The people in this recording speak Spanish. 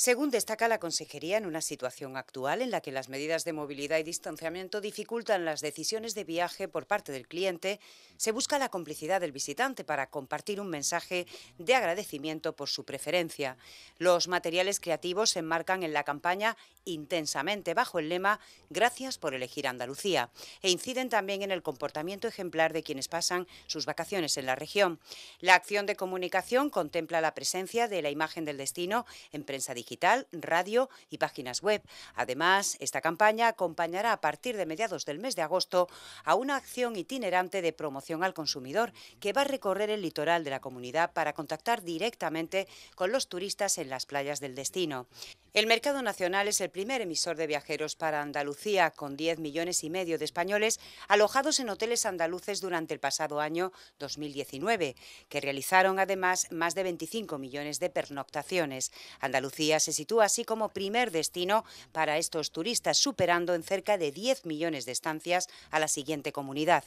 Según destaca la Consejería, en una situación actual en la que las medidas de movilidad y distanciamiento dificultan las decisiones de viaje por parte del cliente, se busca la complicidad del visitante para compartir un mensaje de agradecimiento por su preferencia. Los materiales creativos se enmarcan en la campaña intensamente bajo el lema Gracias por elegir Andalucía e inciden también en el comportamiento ejemplar de quienes pasan sus vacaciones en la región. La acción de comunicación contempla la presencia de la imagen del destino en prensa digital radio y páginas web. Además, esta campaña acompañará a partir de mediados del mes de agosto a una acción itinerante de promoción al consumidor que va a recorrer el litoral de la comunidad para contactar directamente con los turistas en las playas del destino. El mercado nacional es el primer emisor de viajeros para Andalucía, con 10 millones y medio de españoles alojados en hoteles andaluces durante el pasado año 2019, que realizaron además más de 25 millones de pernoctaciones. Andalucía se sitúa así como primer destino para estos turistas, superando en cerca de 10 millones de estancias a la siguiente comunidad.